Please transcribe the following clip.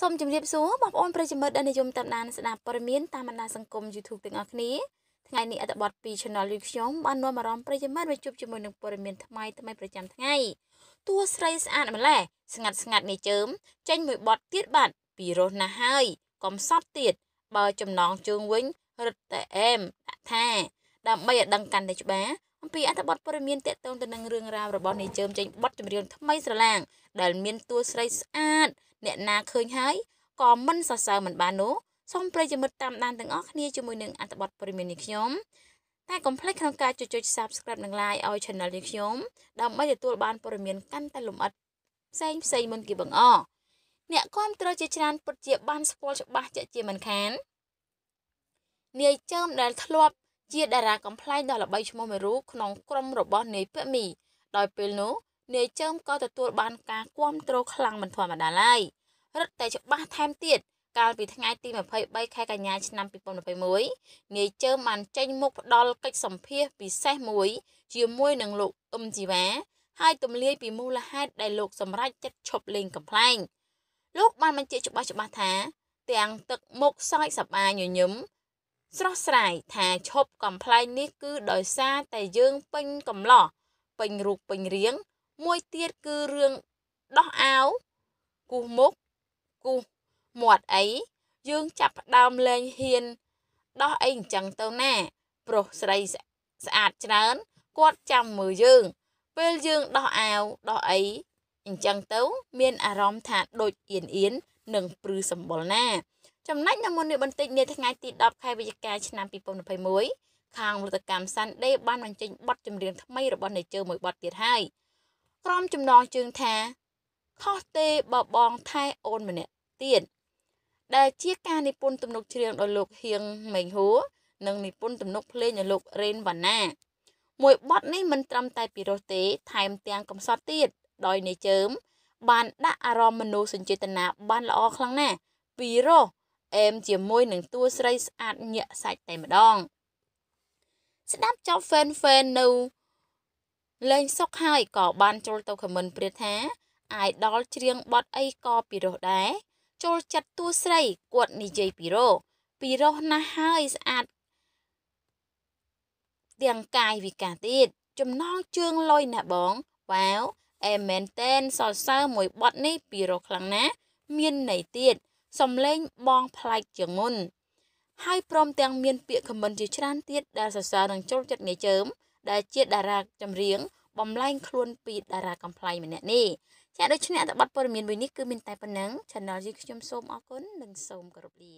សូមជម្រាបសួរបងប្អូនប្រិយមិត្តដែលនិយមតាមដានស្ដាប់ព័ត៌មានតាមបណ្ដាសង្គម YouTube ទាំងអស់គ្នាថ្ងៃនេះអត្ថបទពី Channel លីខ្ញុំបាននាំអារម្មណ៍ប្រិយមិត្តមកជួបជាមួយនឹងព័ត៌មានថ្មីថ្មីប្រចាំថ្ងៃតួស្រីស្អាតម្ល៉េះស្ងាត់ស្ងាត់នេះជើមចេញមួយបត់ទៀតបាទពីរស់ណាស់ហើយកុំសត់ទៀតបើចំណងជើងវិញរត់តែអែមដាក់ថាដើម្បីឲ្យដឹងកាន់តែច្បាស់អំពីអត្ថបទព័ត៌មានតកតងទៅនឹងរឿងរ៉ាវរបស់នាយជើមចេញបត់ចម្រៀងថ្មីស្រឡាងដែលមានតួស្រីស្អាតអ្នកណាឃើញហើយក៏មិនសរសើរមិនបាននោះសូមប្រិយមិត្តតាមដានទាំងអស់គ្នាជាមួយនឹងអត្ថបទព័ត៌មាននេះខ្ញុំតែកុំភ្លេចក្នុងការចុច Subscribe និង Like ឲ្យ Channel នេះខ្ញុំដើម្បីទទួលបានព័ត៌មានកាន់តែលម្អិតផ្សេងផ្សេងមុនគេបងអអ្នកគាំទ្រជាច្រើនពិតជាបានស្គាល់ច្បាស់ជាក់ជាមិនខាននាយចើមដែលធ្លាប់ជាតារាកំ pl ែងដ៏ល្បីឈ្មោះមួយរូបក្នុងក្រុមរបស់នាយពាក់មី ដោយពេលនោះនាយចើមក៏ទទួលបានការគាំទ្រខ្លាំងមិនធម្មតាឡើយរឹតតែច្បាស់ថែមទៀតកាលពីថ្ងៃទី23ខែកញ្ញាឆ្នាំ2021នាយចើមបានចេញមុខផ្ដល់កិច្ចសម្ភាសពិសេសមួយ ជាមួយនឹងលោកអ៊ឹមជីវ៉ាហើយទម្លាយពីមូលហេតុដែលលោកសម្រេចចិត្តឈប់លេងកំ pl ែងលោកបានបញ្ជាក់ច្បាស់ច្បាស់ថា ទាំងទឹកមុខសើចសប្បាយញញឹមស្រស់ស្រាយថាឈប់កំ pl ែងនេះគឺដោយសារតែយើងពេញកំឡោះពេញរូបពេញរាងមួយទៀតគឺរឿងដោះអាវគូសមុខគូសមាត់អីយើងចាប់ផ្ដើមលែងហ៊ានដោះអីអញ្ចឹងទៅណាប្រុសស្រីស្អាតច្រើនគាត់ចាំមើលយើង ពេលយើងដោះអាវដោះអីអញ្ចឹងទៅមានអារម្មណ៍ថាដូចអៀនអៀននិងព្រឺសម្បុរណាចំណែកនៅមុននេះបន្តិចនាថ្ងៃទី10ខែវិច្ឆិកាឆ្នាំ2021ខាងវត្តកម្ម Sunday បានបញ្ចេញបទចម្រៀងថ្មីរបស់នាយជើមួយបទទៀតហើយ។ទ្រាំចំណងជើងថាខុសទេបបងថែអូនម្នាក់ទៀតដែលជាការនិពន្ធទំនុកច្រៀងដោយលោកហៀងមេងហួរនិងនិពន្ធទំនុកភ្លេងដោយលោករេនវណ្ណាមួយបទនេះមិនត្រឹមតែពីរោះទេ ថែមទាំងកំសត់ទៀតដោយនៃជើមបានដាក់អារម្មណ៍មនុស្សសញ្ចេតនាបានល្អខ្លាំងណាស់ពីរោះអែមជាមួយនឹងតួស្រីស្អាតញាក់សាច់តែម្ដង ស្ដាប់ចប់ fan fan នៅលេងសុកហើយក៏បានចូលទៅខមមិនព្រះថាអាយដល់ច្រៀងបត់អីក៏ពិរោះដែរចូលចិត្តទួស្រីគាត់និយាយពិរោះពិរោះណាស់ហើយស្អាតទាំងកាយវិការទៀត ចំណងជើងលុយណាស់បងវ៉ាវអែមែនតែនសរសើរមួយបត់នេះពិរោះខ្លាំងណាស់មានន័យទៀតសំលេងបង ផ្លែកជាងមុន ហើយព្រមទាំងមានពាក្យខមមិនជាច្រើនទៀតដែលសរសើរនឹងចូលចិត្តងាយជើមដែលជាតារាចម្រៀង បំលែងខ្លួនពី តារាកំ pl ៃម្នាក់នេះចាដូច្នេះអត្ថបទព័ត៌មានមួយនេះគឺមានតែប៉ុណ្ណឹង Channel យើងខ្ញុំសូមអរគុណនិងសូមគោរពលា